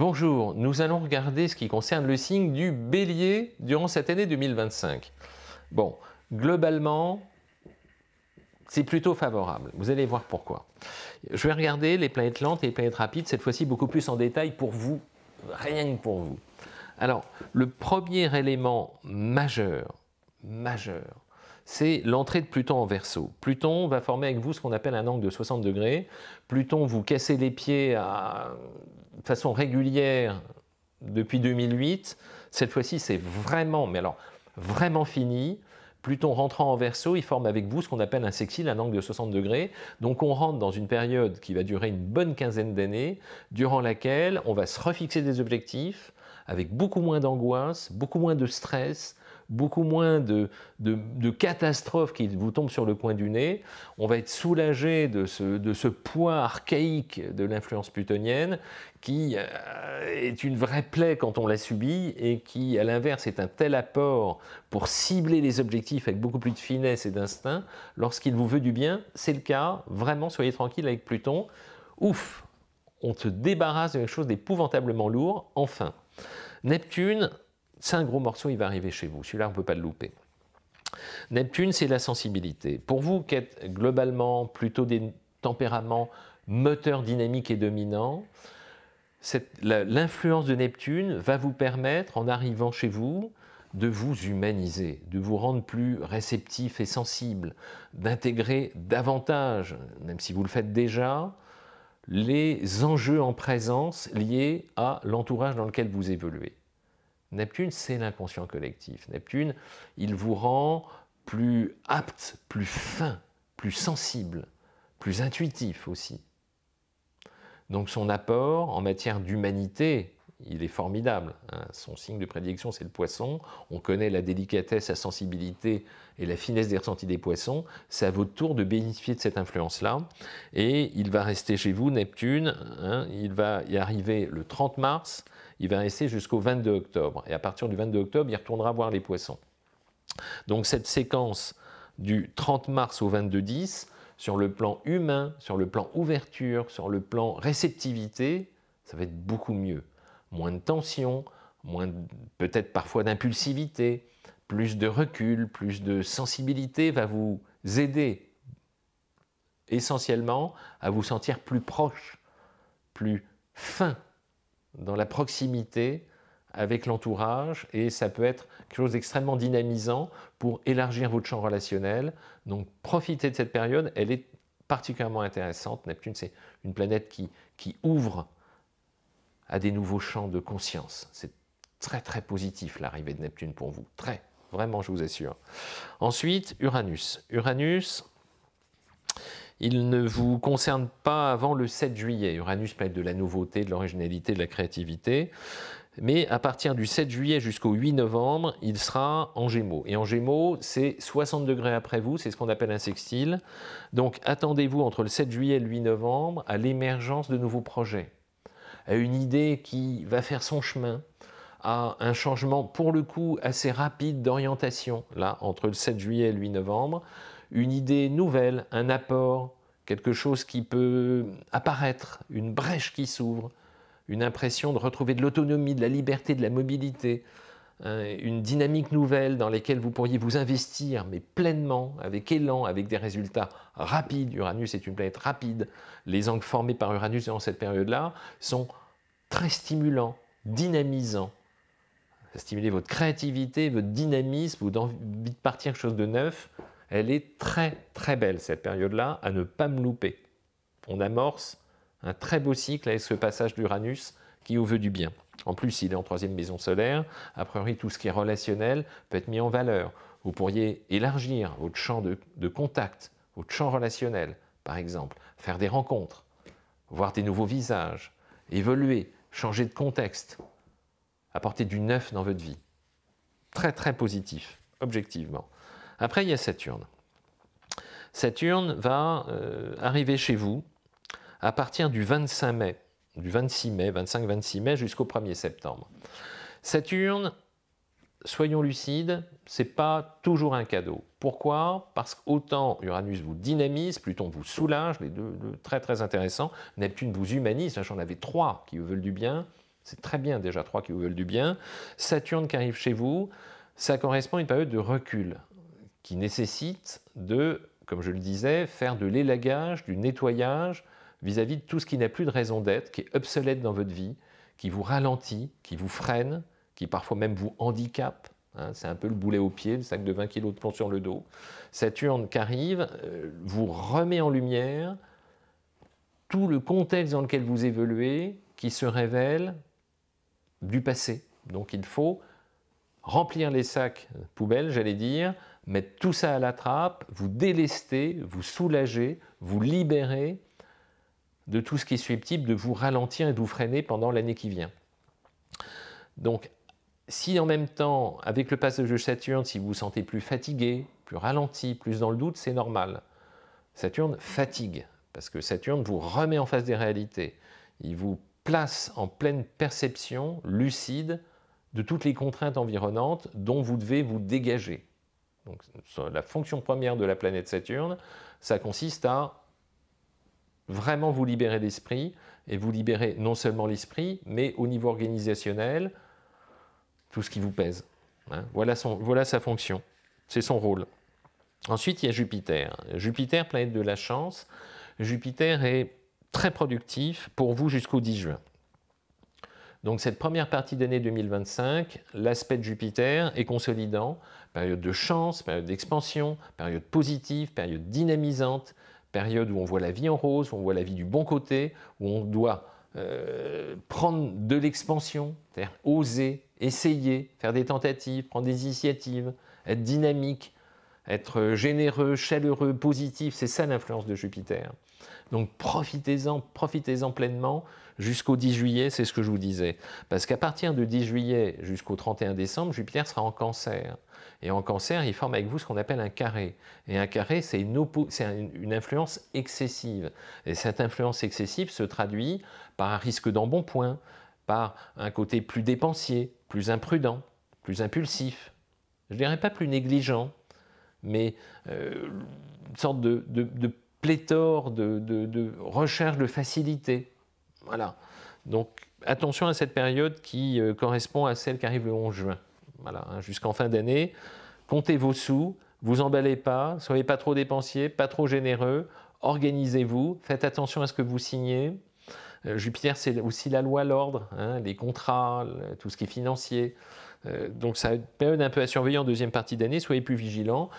Bonjour, nous allons regarder ce qui concerne le signe du bélier durant cette année 2025. Bon, globalement, c'est plutôt favorable. Vous allez voir pourquoi. Je vais regarder les planètes lentes et les planètes rapides, cette fois-ci beaucoup plus en détail pour vous, rien que pour vous. Alors, le premier élément majeur, majeur, c'est l'entrée de Pluton en verso. Pluton va former avec vous ce qu'on appelle un angle de 60 degrés. Pluton vous cassez les pieds à... de façon régulière depuis 2008. Cette fois-ci, c'est vraiment, mais alors vraiment fini. Pluton rentrant en verso, il forme avec vous ce qu'on appelle un sexile, un angle de 60 degrés. Donc on rentre dans une période qui va durer une bonne quinzaine d'années, durant laquelle on va se refixer des objectifs avec beaucoup moins d'angoisse, beaucoup moins de stress, beaucoup moins de, catastrophes qui vous tombent sur le coin du nez. On va être soulagé de ce, de ce poids archaïque de l'influence plutonienne qui euh, est une vraie plaie quand on la subit et qui, à l'inverse, est un tel apport pour cibler les objectifs avec beaucoup plus de finesse et d'instinct. Lorsqu'il vous veut du bien, c'est le cas. Vraiment, soyez tranquille avec Pluton. Ouf, on se débarrasse de quelque chose d'épouvantablement lourd, enfin. Neptune, c'est un gros morceau, il va arriver chez vous. Celui-là, on ne peut pas le louper. Neptune, c'est la sensibilité. Pour vous qui êtes globalement plutôt des tempéraments moteurs dynamiques et dominants, l'influence de Neptune va vous permettre, en arrivant chez vous, de vous humaniser, de vous rendre plus réceptif et sensible, d'intégrer davantage, même si vous le faites déjà, les enjeux en présence liés à l'entourage dans lequel vous évoluez. Neptune, c'est l'inconscient collectif. Neptune, il vous rend plus apte, plus fin, plus sensible, plus intuitif aussi. Donc son apport en matière d'humanité, il est formidable. Hein. Son signe de prédilection, c'est le poisson. On connaît la délicatesse, la sensibilité et la finesse des ressentis des poissons. C'est à votre tour de bénéficier de cette influence-là. Et il va rester chez vous, Neptune. Hein. Il va y arriver le 30 mars. Il va rester jusqu'au 22 octobre. Et à partir du 22 octobre, il retournera voir les poissons. Donc cette séquence du 30 mars au 22 10, sur le plan humain, sur le plan ouverture, sur le plan réceptivité, ça va être beaucoup mieux. Moins de tension, moins peut-être parfois d'impulsivité, plus de recul, plus de sensibilité va vous aider essentiellement à vous sentir plus proche, plus fin dans la proximité avec l'entourage et ça peut être quelque chose d'extrêmement dynamisant pour élargir votre champ relationnel. Donc profitez de cette période, elle est particulièrement intéressante. Neptune, c'est une planète qui, qui ouvre à des nouveaux champs de conscience. C'est très très positif l'arrivée de Neptune pour vous, très, vraiment je vous assure. Ensuite, Uranus. Uranus, il ne vous concerne pas avant le 7 juillet. Uranus être de la nouveauté, de l'originalité, de la créativité. Mais à partir du 7 juillet jusqu'au 8 novembre, il sera en Gémeaux. Et en Gémeaux, c'est 60 degrés après vous, c'est ce qu'on appelle un sextile. Donc attendez-vous entre le 7 juillet et le 8 novembre à l'émergence de nouveaux projets, à une idée qui va faire son chemin, à un changement pour le coup assez rapide d'orientation, là, entre le 7 juillet et le 8 novembre une idée nouvelle, un apport, quelque chose qui peut apparaître, une brèche qui s'ouvre, une impression de retrouver de l'autonomie, de la liberté, de la mobilité, euh, une dynamique nouvelle dans laquelle vous pourriez vous investir, mais pleinement, avec élan, avec des résultats rapides. Uranus est une planète rapide. Les angles formés par Uranus dans cette période-là sont très stimulants, dynamisants. Stimuler votre créativité, votre dynamisme, votre envie de partir quelque chose de neuf. Elle est très très belle cette période-là, à ne pas me louper. On amorce un très beau cycle avec ce passage d'Uranus qui vous veut du bien. En plus, il est en troisième maison solaire. A priori, tout ce qui est relationnel peut être mis en valeur. Vous pourriez élargir votre champ de, de contact, votre champ relationnel, par exemple, faire des rencontres, voir des nouveaux visages, évoluer, changer de contexte, apporter du neuf dans votre vie. Très très positif, objectivement. Après, il y a Saturne. Saturne va euh, arriver chez vous à partir du 25 mai, du 26 mai, 25-26 mai jusqu'au 1er septembre. Saturne, soyons lucides, c'est pas toujours un cadeau. Pourquoi Parce qu'autant Uranus vous dynamise, Pluton vous soulage, les deux, deux très très intéressants, Neptune vous humanise, j'en avais trois qui vous veulent du bien, c'est très bien déjà trois qui vous veulent du bien, Saturne qui arrive chez vous, ça correspond à une période de recul qui nécessite de, comme je le disais, faire de l'élagage, du nettoyage vis-à-vis de tout ce qui n'a plus de raison d'être, qui est obsolète dans votre vie, qui vous ralentit, qui vous freine, qui parfois même vous handicape. Hein, c'est un peu le boulet au pied, le sac de 20 kilos de plomb sur le dos. Saturne qui arrive euh, vous remet en lumière tout le contexte dans lequel vous évoluez qui se révèle du passé. Donc il faut remplir les sacs poubelles, j'allais dire, mettre tout ça à la trappe, vous délester, vous soulager, vous libérer de tout ce qui est susceptible de vous ralentir et de vous freiner pendant l'année qui vient. Donc, si en même temps, avec le passage de Saturne, si vous vous sentez plus fatigué, plus ralenti, plus dans le doute, c'est normal. Saturne fatigue, parce que Saturne vous remet en face des réalités. Il vous place en pleine perception lucide de toutes les contraintes environnantes dont vous devez vous dégager. Donc la fonction première de la planète Saturne, ça consiste à vraiment vous libérer d'esprit et vous libérer non seulement l'esprit, mais au niveau organisationnel, tout ce qui vous pèse. Hein. voilà, son, voilà sa fonction, c'est son rôle. Ensuite, il y a Jupiter. Jupiter, planète de la chance. Jupiter est très productif pour vous jusqu'au 10 juin. Donc cette première partie d'année 2025, l'aspect de Jupiter est consolidant, période de chance, période d'expansion, période positive, période dynamisante, période où on voit la vie en rose, où on voit la vie du bon côté, où on doit euh, prendre de l'expansion, c'est-à-dire oser, essayer, faire des tentatives, prendre des initiatives, être dynamique, être généreux, chaleureux, positif, c'est ça l'influence de Jupiter. Donc profitez-en, profitez-en pleinement jusqu'au 10 juillet, c'est ce que je vous disais. Parce qu'à partir du 10 juillet jusqu'au 31 décembre, Jupiter sera en cancer. Et en cancer, il forme avec vous ce qu'on appelle un carré. Et un carré, c'est une, influence excessive. Et cette influence excessive se traduit par un risque d'embonpoint, par un côté plus dépensier, plus imprudent, plus impulsif. Je ne dirais pas plus négligent, mais euh, une sorte de, pléthore, de recherche de facilité. Voilà. Donc attention à cette période qui euh, correspond à celle qui arrive le 11 juin. Voilà, hein, jusqu'en fin d'année. Comptez vos sous, vous emballez pas, soyez pas trop dépensiers, pas trop généreux, organisez-vous, faites attention à ce que vous signez. Euh, Jupiter, c'est aussi la loi, l'ordre, hein, les contrats, tout ce qui est financier. Euh, donc, ça une période un peu à surveiller en deuxième partie d'année, soyez plus vigilants.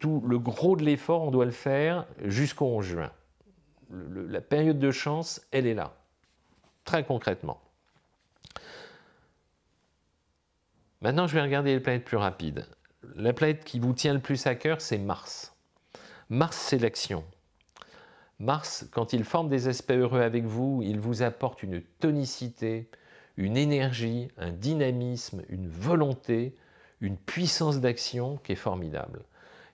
Tout le gros de l'effort, on doit le faire jusqu'au 11 juin. la période de chance, elle est là très concrètement. Maintenant, je vais regarder les planètes plus rapides. La planète qui vous tient le plus à cœur, c'est Mars. Mars, c'est l'action. Mars, quand il forme des aspects heureux avec vous, il vous apporte une tonicité, une énergie, un dynamisme, une volonté, une puissance d'action qui est formidable.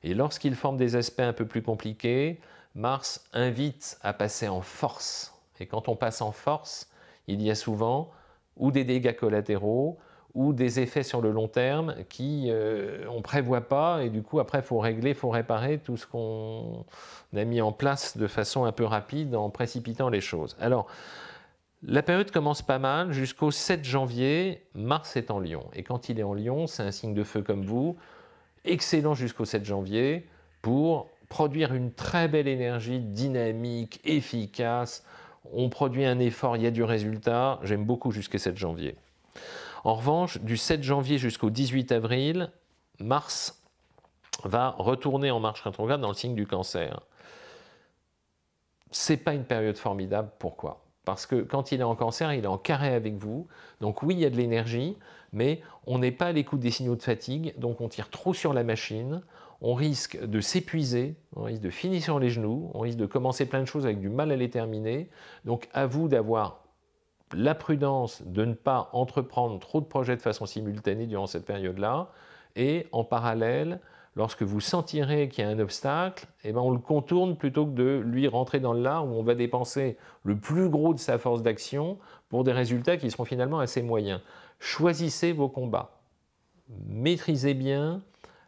Et lorsqu'il forme des aspects un peu plus compliqués, Mars invite à passer en force. Et quand on passe en force, il y a souvent ou des dégâts collatéraux ou des effets sur le long terme qui euh, on prévoit pas et du coup après faut régler, faut réparer tout ce qu'on a mis en place de façon un peu rapide en précipitant les choses. Alors la période commence pas mal jusqu'au 7 janvier, Mars est en Lion et quand il est en Lion, c'est un signe de feu comme vous, excellent jusqu'au 7 janvier pour produire une très belle énergie dynamique, efficace, on produit un effort, il y a du résultat, j'aime beaucoup jusqu'à 7 janvier. En revanche, du 7 janvier jusqu'au 18 avril, Mars va retourner en marche rétrograde dans le signe du cancer. C'est pas une période formidable, pourquoi parce que quand il est en cancer, il est en carré avec vous. Donc oui, il y a de l'énergie, mais on n'est pas à l'écoute des signaux de fatigue, donc on tire trop sur la machine, on risque de s'épuiser, on risque de finir sur les genoux, on risque de commencer plein de choses avec du mal à les terminer. Donc à vous d'avoir la prudence de ne pas entreprendre trop de projets de façon simultanée durant cette période-là, et en parallèle, lorsque vous sentirez qu'il y a un obstacle, eh ben on le contourne plutôt que de lui rentrer dans le où on va dépenser le plus gros de sa force d'action pour des résultats qui seront finalement assez moyens. Choisissez vos combats, maîtrisez bien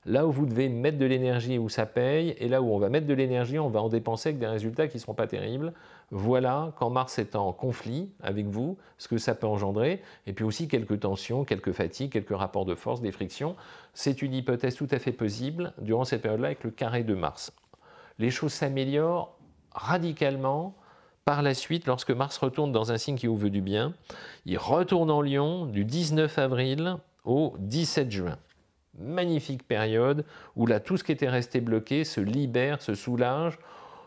là où vous devez mettre de l'énergie et où ça paye, et là où on va mettre de l'énergie, on va en dépenser avec des résultats qui ne seront pas terribles. Voilà, quand Mars est en conflit avec vous, ce que ça peut engendrer, et puis aussi quelques tensions, quelques fatigues, quelques rapports de force, des frictions. C'est une hypothèse tout à fait possible durant cette période-là avec le carré de Mars. Les choses s'améliorent radicalement par la suite, lorsque Mars retourne dans un signe qui vous veut du bien, il retourne en Lyon du 19 avril au 17 juin magnifique période où là, tout ce qui était resté bloqué se libère, se soulage.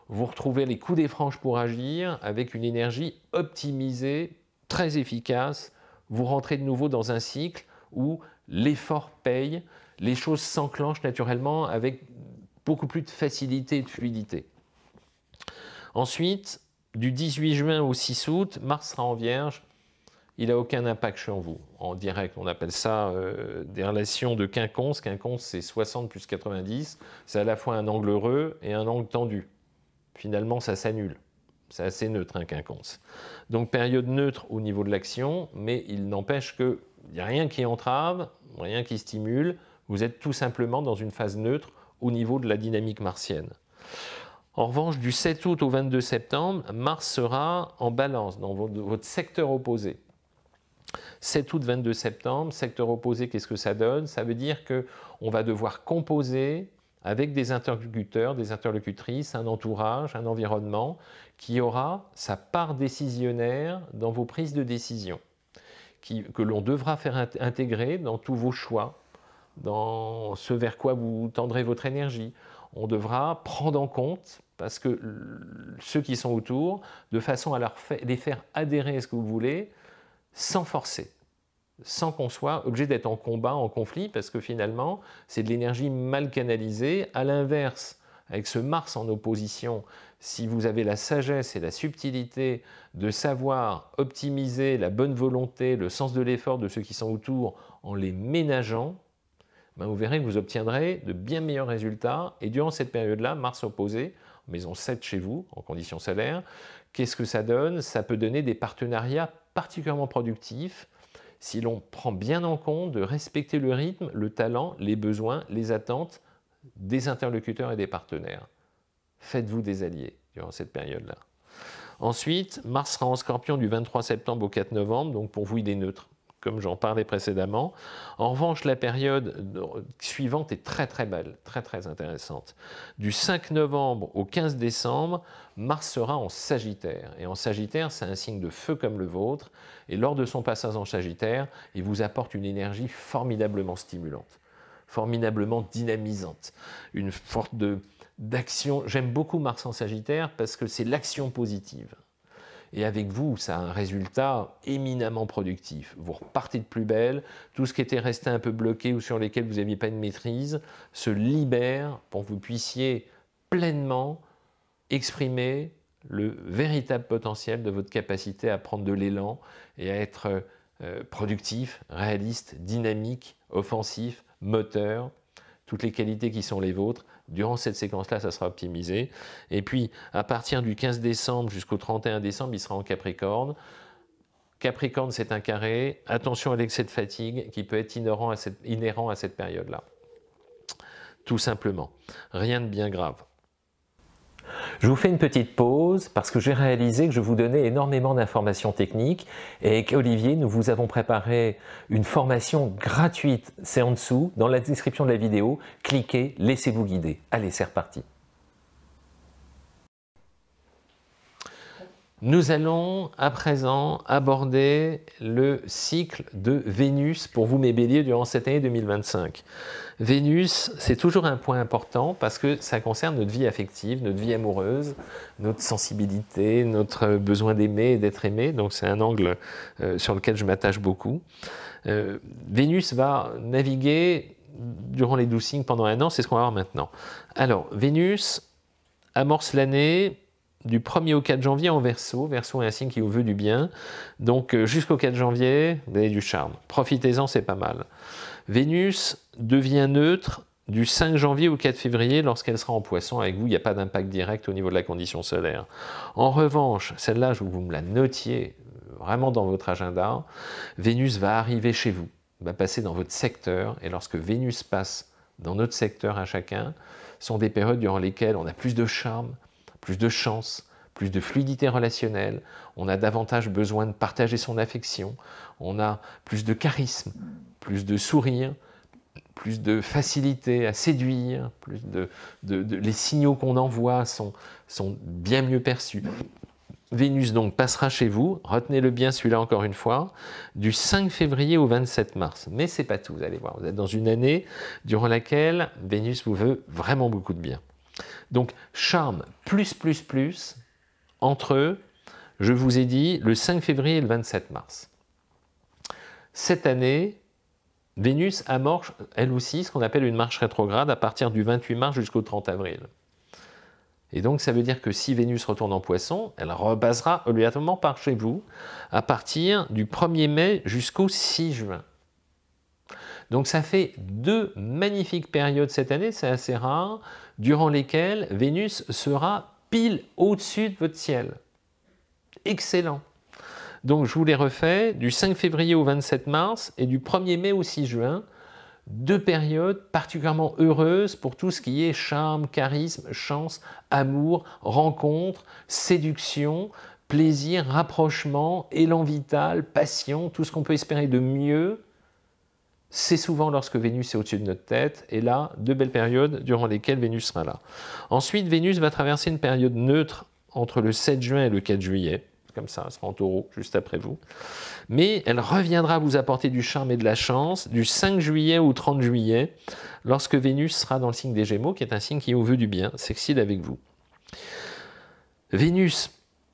Vous retrouvez les coups des franges pour agir avec une énergie optimisée, très efficace. Vous rentrez de nouveau dans un cycle où l'effort paye, les choses s'enclenchent naturellement avec beaucoup plus de facilité et de fluidité. Ensuite, du 18 juin au 6 août, Mars sera en Vierge, il n'a aucun impact sur vous. En direct, on appelle ça euh, des relations de quinconce. Quinconce, c'est 60 plus 90. C'est à la fois un angle heureux et un angle tendu. Finalement, ça s'annule. C'est assez neutre, un quinconce. Donc, période neutre au niveau de l'action, mais il n'empêche qu'il n'y a rien qui entrave, rien qui stimule. Vous êtes tout simplement dans une phase neutre au niveau de la dynamique martienne. En revanche, du 7 août au 22 septembre, Mars sera en balance, dans votre secteur opposé. 7 août, 22 septembre, secteur opposé, qu'est-ce que ça donne Ça veut dire qu'on va devoir composer avec des interlocuteurs, des interlocutrices, un entourage, un environnement qui aura sa part décisionnaire dans vos prises de décision, que l'on devra faire intégrer dans tous vos choix, dans ce vers quoi vous tendrez votre énergie. On devra prendre en compte, parce que ceux qui sont autour, de façon à les faire adhérer à ce que vous voulez, sans forcer, sans qu'on soit obligé d'être en combat, en conflit, parce que finalement, c'est de l'énergie mal canalisée. À l'inverse, avec ce Mars en opposition, si vous avez la sagesse et la subtilité de savoir optimiser la bonne volonté, le sens de l'effort de ceux qui sont autour en les ménageant, ben, vous verrez que vous obtiendrez de bien meilleurs résultats. Et durant cette période-là, Mars opposé, maison 7 chez vous, en conditions salaires, qu'est-ce que ça donne Ça peut donner des partenariats particulièrement productif si l'on prend bien en compte de respecter le rythme, le talent, les besoins, les attentes des interlocuteurs et des partenaires. Faites-vous des alliés durant cette période-là. Ensuite, Mars sera en scorpion du 23 septembre au 4 novembre, donc pour vous il est neutre comme j'en parlais précédemment. En revanche, la période suivante est très très belle, très très intéressante. Du 5 novembre au 15 décembre, Mars sera en Sagittaire. Et en Sagittaire, c'est un signe de feu comme le vôtre. Et lors de son passage en Sagittaire, il vous apporte une énergie formidablement stimulante, formidablement dynamisante, une forte d'action. J'aime beaucoup Mars en Sagittaire parce que c'est l'action positive et avec vous, ça a un résultat éminemment productif. Vous repartez de plus belle, tout ce qui était resté un peu bloqué ou sur lesquels vous n'aviez pas une maîtrise se libère pour que vous puissiez pleinement exprimer le véritable potentiel de votre capacité à prendre de l'élan et à être euh, productif, réaliste, dynamique, offensif, moteur toutes les qualités qui sont les vôtres. Durant cette séquence-là, ça sera optimisé. Et puis, à partir du 15 décembre jusqu'au 31 décembre, il sera en Capricorne. Capricorne, c'est un carré. Attention à l'excès de fatigue qui peut être inhérent à cette, cette période-là. Tout simplement. Rien de bien grave. Je vous fais une petite pause parce que j'ai réalisé que je vous donnais énormément d'informations techniques et qu'Olivier, nous vous avons préparé une formation gratuite. C'est en dessous, dans la description de la vidéo. Cliquez, laissez-vous guider. Allez, c'est reparti. Nous allons à présent aborder le cycle de Vénus pour vous, mes béliers, durant cette année 2025. Vénus, c'est toujours un point important parce que ça concerne notre vie affective, notre vie amoureuse, notre sensibilité, notre besoin d'aimer et d'être aimé. Donc c'est un angle euh, sur lequel je m'attache beaucoup. Euh, Vénus va naviguer durant les 12 signes pendant un an, c'est ce qu'on va voir maintenant. Alors, Vénus amorce l'année du 1er au 4 janvier en verso. Verso est un signe qui vous veut du bien. Donc euh, jusqu'au 4 janvier, vous avez du charme. Profitez-en, c'est pas mal. Vénus devient neutre du 5 janvier au 4 février lorsqu'elle sera en poisson avec vous. Il n'y a pas d'impact direct au niveau de la condition solaire. En revanche, celle-là, je vous me la notiez euh, vraiment dans votre agenda. Vénus va arriver chez vous, va passer dans votre secteur. Et lorsque Vénus passe dans notre secteur à chacun, sont des périodes durant lesquelles on a plus de charme, plus de chance, plus de fluidité relationnelle, on a davantage besoin de partager son affection, on a plus de charisme, plus de sourire, plus de facilité à séduire, plus de, les signaux qu'on envoie sont, sont bien mieux perçus. Vénus donc passera chez vous, retenez-le bien celui-là encore une fois, du 5 février au 27 mars. Mais c'est pas tout, vous allez voir, vous êtes dans une année durant laquelle Vénus vous veut vraiment beaucoup de bien. Donc charme plus plus plus entre, eux. je vous ai dit, le 5 février et le 27 mars. Cette année, Vénus amorce elle aussi ce qu'on appelle une marche rétrograde à partir du 28 mars jusqu'au 30 avril. Et donc ça veut dire que si Vénus retourne en poisson, elle rebasera obligatoirement par chez vous à partir du 1er mai jusqu'au 6 juin. Donc ça fait deux magnifiques périodes cette année, c'est assez rare durant lesquelles Vénus sera pile au-dessus de votre ciel. Excellent. Donc je vous les refais du 5 février au 27 mars et du 1er mai au 6 juin. Deux périodes particulièrement heureuses pour tout ce qui est charme, charisme, chance, amour, rencontre, séduction, plaisir, rapprochement, élan vital, passion, tout ce qu'on peut espérer de mieux c'est souvent lorsque Vénus est au-dessus de notre tête, et là, deux belles périodes durant lesquelles Vénus sera là. Ensuite, Vénus va traverser une période neutre entre le 7 juin et le 4 juillet, comme ça, elle sera en taureau juste après vous, mais elle reviendra vous apporter du charme et de la chance du 5 juillet au 30 juillet, lorsque Vénus sera dans le signe des Gémeaux, qui est un signe qui est au du bien, s'excite avec vous. Vénus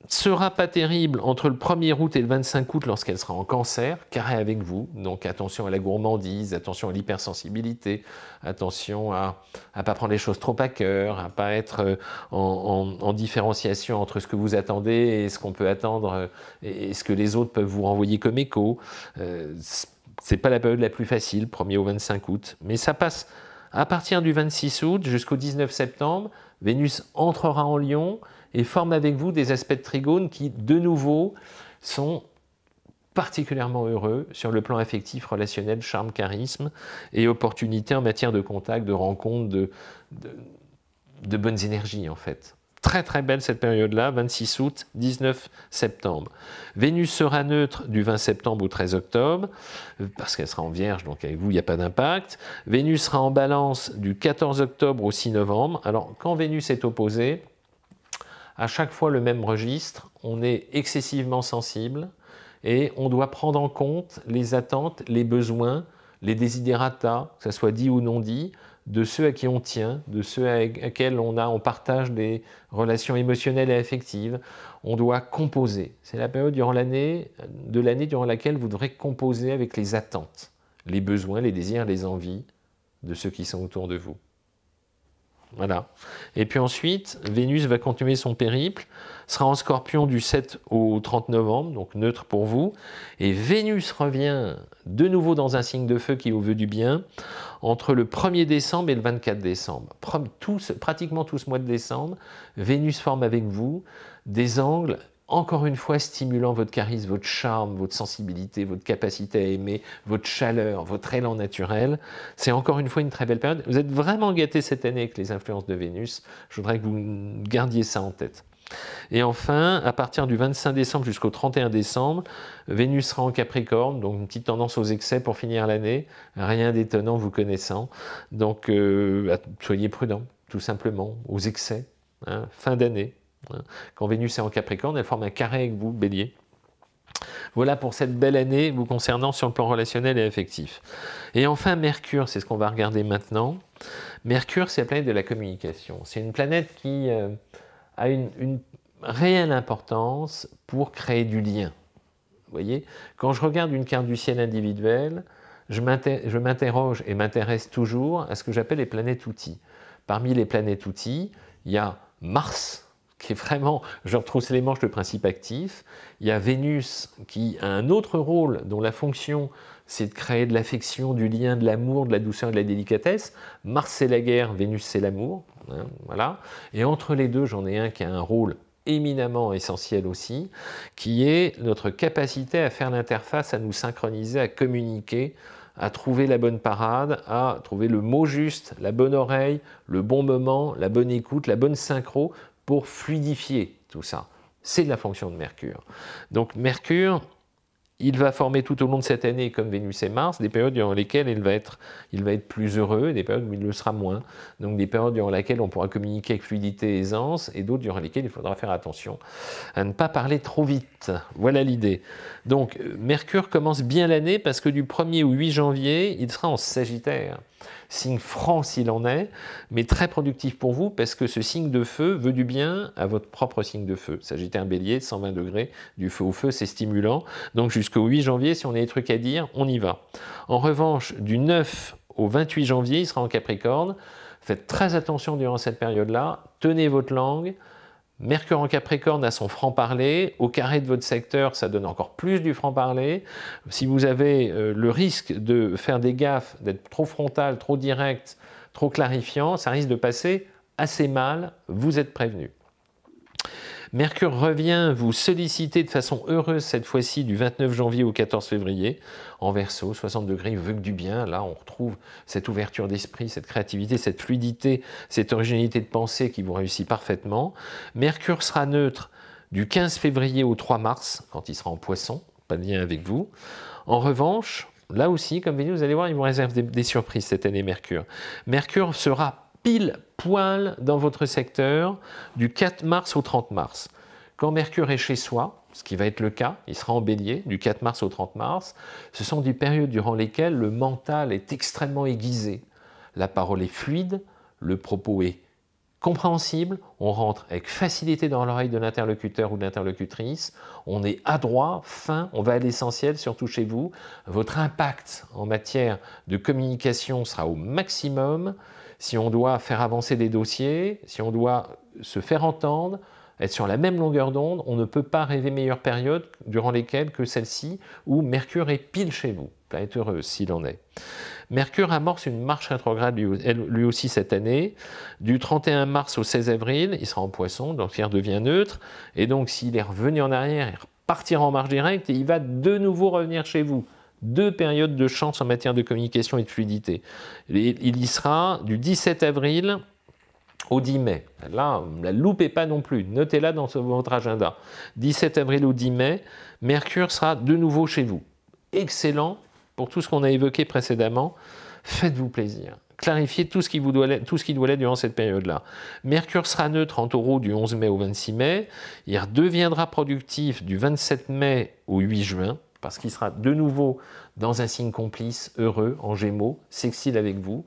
sera pas terrible entre le 1er août et le 25 août lorsqu'elle sera en cancer, carré avec vous. Donc attention à la gourmandise, attention à l'hypersensibilité, attention à ne pas prendre les choses trop à cœur, à pas être euh, en, différenciation entre ce que vous attendez et ce qu'on peut attendre euh, et ce que les autres peuvent vous renvoyer comme écho. Euh, ce n'est pas la période la plus facile, 1er au 25 août, mais ça passe à partir du 26 août jusqu'au 19 septembre. Vénus entrera en Lion, et forme avec vous des aspects de trigone qui, de nouveau, sont particulièrement heureux sur le plan affectif, relationnel, charme, charisme et opportunité en matière de contact, de rencontre, de bonnes énergies en fait. Très très belle cette période-là, 26 août, 19 septembre. Vénus sera neutre du 20 septembre au 13 octobre, parce qu'elle sera en vierge, donc avec vous, il n'y a pas d'impact. Vénus sera en balance du 14 octobre au 6 novembre. Alors, quand Vénus est opposée, à chaque fois le même registre, on est excessivement sensible et on doit prendre en compte les attentes, les besoins, les desiderata, que ce soit dit ou non dit, de ceux à qui on tient, de ceux à qui on a, on partage des relations émotionnelles et affectives. On doit composer. C'est la période durant l'année, de l'année durant laquelle vous devrez composer avec les attentes, les besoins, les désirs, les envies de ceux qui sont autour de vous. Voilà. Et puis ensuite, Vénus va continuer son périple, sera en scorpion du 7 au 30 novembre, donc neutre pour vous. Et Vénus revient de nouveau dans un signe de feu qui vous veut du bien, entre le 1er décembre et le 24 décembre. pratiquement tout ce mois de décembre, Vénus forme avec vous des angles encore une fois stimulant votre charisme, votre charme, votre sensibilité, votre capacité à aimer, votre chaleur, votre élan naturel. C'est encore une fois une très belle période. Vous êtes vraiment gâté cette année avec les influences de Vénus. Je voudrais que vous gardiez ça en tête. Et enfin, à partir du 25 décembre jusqu'au 31 décembre, Vénus sera en Capricorne, donc une petite tendance aux excès pour finir l'année. Rien d'étonnant vous connaissant. Donc euh, soyez prudent, tout simplement, aux excès, hein. fin d'année. Hein. Quand Vénus est en Capricorne, elle forme un carré avec vous, bélier. Voilà pour cette belle année vous concernant sur le plan relationnel et affectif. Et enfin, Mercure, c'est ce qu'on va regarder maintenant. Mercure, c'est la planète de la communication. C'est une planète qui euh, a une, une réelle importance pour créer du lien. Vous voyez, quand je regarde une carte du ciel individuelle, je m'interroge et m'intéresse toujours à ce que j'appelle les planètes outils. Parmi les planètes outils, il y a Mars, qui est vraiment, je retrousse les manches, le principe actif. Il y a Vénus qui a un autre rôle dont la fonction c'est de créer de l'affection, du lien, de l'amour, de la douceur, de la délicatesse. Mars c'est la guerre, Vénus c'est l'amour, hein, voilà. Et entre les deux, j'en ai un qui a un rôle éminemment essentiel aussi, qui est notre capacité à faire l'interface, à nous synchroniser, à communiquer, à trouver la bonne parade, à trouver le mot juste, la bonne oreille, le bon moment, la bonne écoute, la bonne synchro pour fluidifier tout ça. C'est la fonction de Mercure. Donc Mercure, il va former tout au long de cette année, comme Vénus et Mars, des périodes durant lesquelles il va être, il va être plus heureux, et des périodes où il le sera moins. Donc des périodes durant lesquelles on pourra communiquer avec fluidité et aisance, et d'autres durant lesquelles il faudra faire attention à ne pas parler trop vite. Voilà l'idée. Donc Mercure commence bien l'année parce que du 1er au 8 janvier, il sera en Sagittaire. Signe franc s'il en est, mais très productif pour vous parce que ce signe de feu veut du bien à votre propre signe de feu. un bélier, de 120 degrés, du feu au feu, c'est stimulant. Donc jusqu'au 8 janvier, si on a des trucs à dire, on y va. En revanche, du 9 au 28 janvier, il sera en Capricorne. Faites très attention durant cette période-là, tenez votre langue, Mercure en Capricorne a son franc-parler, au carré de votre secteur, ça donne encore plus du franc-parler. Si vous avez euh, le risque de faire des gaffes, d'être trop frontal, trop direct, trop clarifiant, ça risque de passer assez mal, vous êtes prévenu. Mercure revient vous solliciter de façon heureuse cette fois-ci du 29 janvier au 14 février. En verso, 60 degrés, il veut que du bien. Là, on retrouve cette ouverture d'esprit, cette créativité, cette fluidité, cette originalité de pensée qui vous réussit parfaitement. Mercure sera neutre du 15 février au 3 mars, quand il sera en poisson, pas de lien avec vous. En revanche, là aussi, comme vous allez voir, il vous réserve des surprises cette année Mercure. Mercure sera pile poil dans votre secteur du 4 mars au 30 mars. Quand Mercure est chez soi, ce qui va être le cas, il sera en bélier du 4 mars au 30 mars, ce sont des périodes durant lesquelles le mental est extrêmement aiguisé. La parole est fluide, le propos est compréhensible, on rentre avec facilité dans l'oreille de l'interlocuteur ou de l'interlocutrice, on est adroit, fin, on va à l'essentiel, surtout chez vous. Votre impact en matière de communication sera au maximum, si on doit faire avancer des dossiers, si on doit se faire entendre, être sur la même longueur d'onde, on ne peut pas rêver meilleure période durant lesquelles que celle-ci où Mercure est pile chez vous. être heureuse, s'il en est. Mercure amorce une marche rétrograde lui aussi cette année. Du 31 mars au 16 avril, il sera en poisson, donc il redevient neutre. Et donc, s'il est revenu en arrière, il repartira en marche directe et il va de nouveau revenir chez vous deux périodes de chance en matière de communication et de fluidité. Il y sera du 17 avril au 10 mai. Là, ne la loupez pas non plus, notez-la dans votre agenda. 17 avril au 10 mai, Mercure sera de nouveau chez vous. Excellent pour tout ce qu'on a évoqué précédemment. Faites-vous plaisir. Clarifiez tout ce qui, vous doit tout ce qui doit l'être durant cette période-là. Mercure sera neutre en taureau du 11 mai au 26 mai. Il redeviendra productif du 27 mai au 8 juin parce qu'il sera de nouveau dans un signe complice, heureux, en gémeaux, sexy avec vous.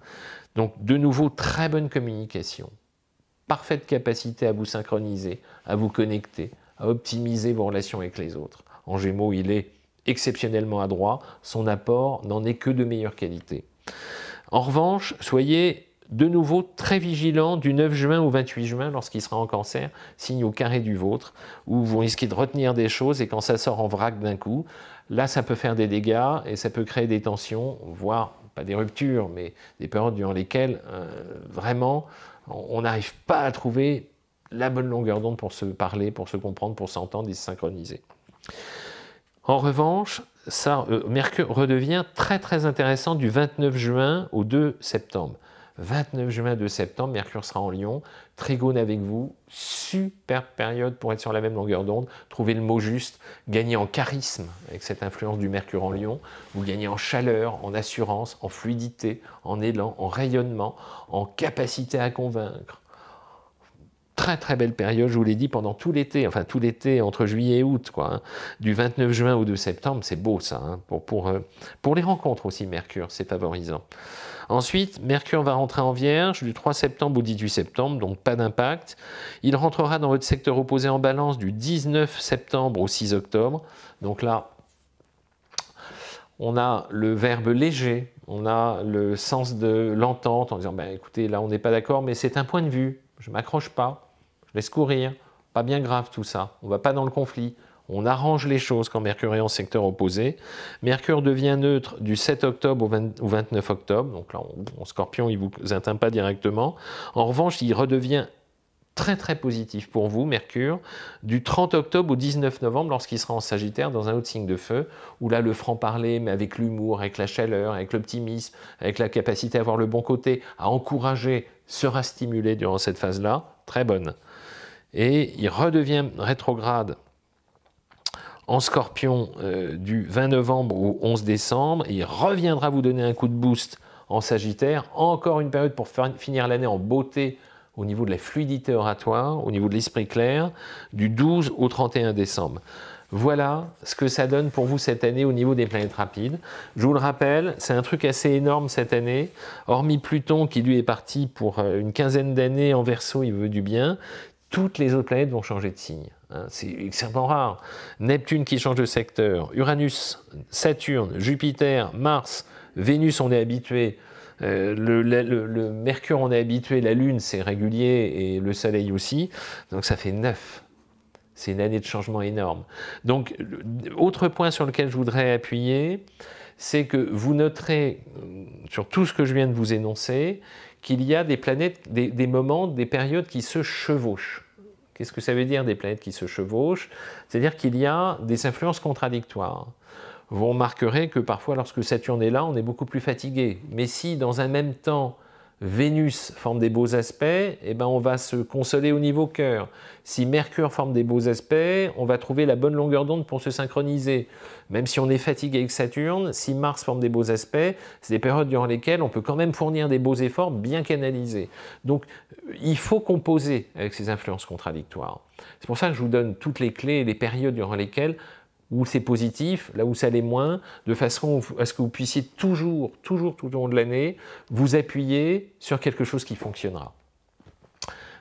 Donc de nouveau, très bonne communication, parfaite capacité à vous synchroniser, à vous connecter, à optimiser vos relations avec les autres. En gémeaux, il est exceptionnellement adroit, son apport n'en est que de meilleure qualité. En revanche, soyez de nouveau très vigilant du 9 juin au 28 juin lorsqu'il sera en cancer, signe au carré du vôtre, où vous risquez de retenir des choses et quand ça sort en vrac d'un coup, là, ça peut faire des dégâts et ça peut créer des tensions, voire pas des ruptures, mais des périodes durant lesquelles euh, vraiment on n'arrive pas à trouver la bonne longueur d'onde pour se parler, pour se comprendre, pour s'entendre et se synchroniser. En revanche, ça, euh, Mercure redevient très très intéressant du 29 juin au 2 septembre. 29 juin 2 septembre, Mercure sera en Lyon, Trigone avec vous, super période pour être sur la même longueur d'onde, trouver le mot juste, gagner en charisme avec cette influence du Mercure en Lion, vous gagnez en chaleur, en assurance, en fluidité, en élan, en rayonnement, en capacité à convaincre, très très belle période, je vous l'ai dit, pendant tout l'été, enfin tout l'été entre juillet et août, quoi, hein. du 29 juin au 2 septembre, c'est beau ça, hein, pour, euh, pour, les rencontres aussi, Mercure, c'est favorisant. Ensuite, Mercure va rentrer en Vierge du 3 septembre au 18 septembre, donc pas d'impact. Il rentrera dans votre secteur opposé en balance du 19 septembre au 6 octobre, donc là, on a le verbe léger, on a le sens de l'entente en disant ben, écoutez, là on n'est pas d'accord, mais c'est un point de vue, je m'accroche pas laisse courir, pas bien grave tout ça, on va pas dans le conflit, on arrange les choses quand Mercure est en secteur opposé. Mercure devient neutre du 7 octobre au, 29 octobre, donc là, en scorpion, il ne vous atteint pas directement. En revanche, il redevient très très positif pour vous, Mercure, du 30 octobre au 19 novembre, lorsqu'il sera en Sagittaire, dans un autre signe de feu, où là, le franc-parler, mais avec l'humour, avec la chaleur, avec l'optimisme, avec la capacité à voir le bon côté, à encourager, sera stimulé durant cette phase-là, très bonne et il redevient rétrograde en scorpion euh, du 20 novembre au 11 décembre, il reviendra vous donner un coup de boost en Sagittaire, encore une période pour finir l'année en beauté au niveau de la fluidité oratoire, au niveau de l'esprit clair, du 12 au 31 décembre. Voilà ce que ça donne pour vous cette année au niveau des planètes rapides. Je vous le rappelle, c'est un truc assez énorme cette année. Hormis Pluton qui lui est parti pour euh, une quinzaine d'années en verso, il veut du bien toutes les autres planètes vont changer de signe. Hein. c'est extrêmement rare. Neptune qui change de secteur, Uranus, Saturne, Jupiter, Mars, Vénus, on est habitué. Euh, le, Mercure, on est habitué, la Lune, c'est régulier, et le Soleil aussi. Donc ça fait 9. C'est une année de changement énorme. Donc, autre point sur lequel je voudrais appuyer, c'est que vous noterez, euh, sur tout ce que je viens de vous énoncer, qu'il y a des planètes, des, moments, des périodes qui se chevauchent. Qu'est-ce que ça veut dire des planètes qui se chevauchent C'est-à-dire qu'il y a des influences contradictoires. Vous remarquerez que parfois, lorsque Saturne est là, on est beaucoup plus fatigué. Mais si, dans un même temps, Vénus forme des beaux aspects, eh ben on va se consoler au niveau cœur. Si Mercure forme des beaux aspects, on va trouver la bonne longueur d'onde pour se synchroniser. Même si on est fatigué avec Saturne, si Mars forme des beaux aspects, c'est des périodes durant lesquelles on peut quand même fournir des beaux efforts bien canalisés. Donc euh, il faut composer avec ces influences contradictoires. C'est pour ça que je vous donne toutes les clés et les périodes durant lesquelles où c'est positif, là où ça l'est moins, de façon à ce que vous puissiez toujours, toujours tout au long de l'année, vous appuyer sur quelque chose qui fonctionnera.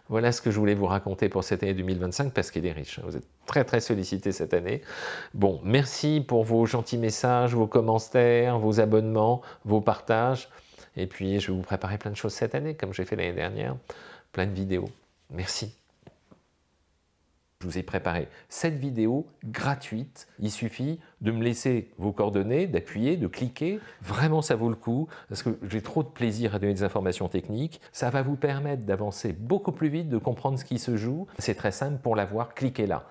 Voilà ce que je voulais vous raconter pour cette année 2025 parce qu'il est riche. Hein. Vous êtes très très sollicité cette année. Bon, merci pour vos gentils messages, vos commentaires, vos abonnements, vos partages. Et puis je vais vous préparer plein de choses cette année comme j'ai fait l'année dernière, plein de vidéos. Merci je vous ai préparé cette vidéo gratuite. Il suffit de me laisser vos coordonnées, d'appuyer, de cliquer. Vraiment, ça vaut le coup parce que j'ai trop de plaisir à donner des informations techniques. Ça va vous permettre d'avancer beaucoup plus vite, de comprendre ce qui se joue. C'est très simple pour l'avoir, cliquez là.